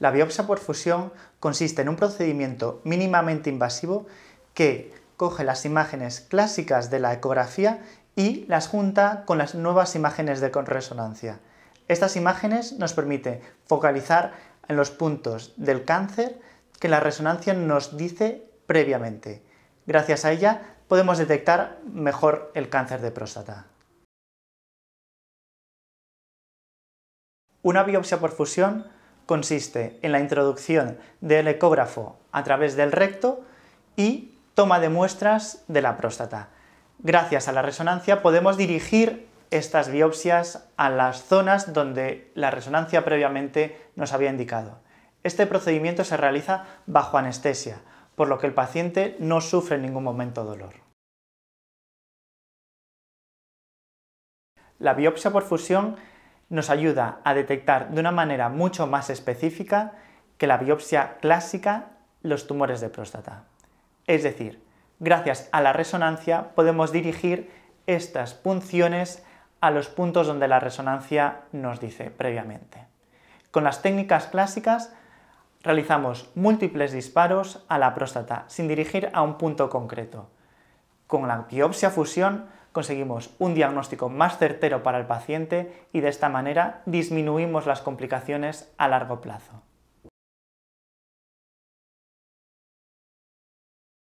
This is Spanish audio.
La biopsia por fusión consiste en un procedimiento mínimamente invasivo que coge las imágenes clásicas de la ecografía y las junta con las nuevas imágenes de resonancia. Estas imágenes nos permiten focalizar en los puntos del cáncer que la resonancia nos dice previamente. Gracias a ella podemos detectar mejor el cáncer de próstata. Una biopsia por fusión consiste en la introducción del ecógrafo a través del recto y toma de muestras de la próstata. Gracias a la resonancia podemos dirigir estas biopsias a las zonas donde la resonancia previamente nos había indicado. Este procedimiento se realiza bajo anestesia, por lo que el paciente no sufre en ningún momento dolor. La biopsia por fusión nos ayuda a detectar de una manera mucho más específica que la biopsia clásica los tumores de próstata. Es decir, gracias a la resonancia podemos dirigir estas punciones a los puntos donde la resonancia nos dice previamente. Con las técnicas clásicas realizamos múltiples disparos a la próstata sin dirigir a un punto concreto. Con la biopsia fusión conseguimos un diagnóstico más certero para el paciente y de esta manera disminuimos las complicaciones a largo plazo.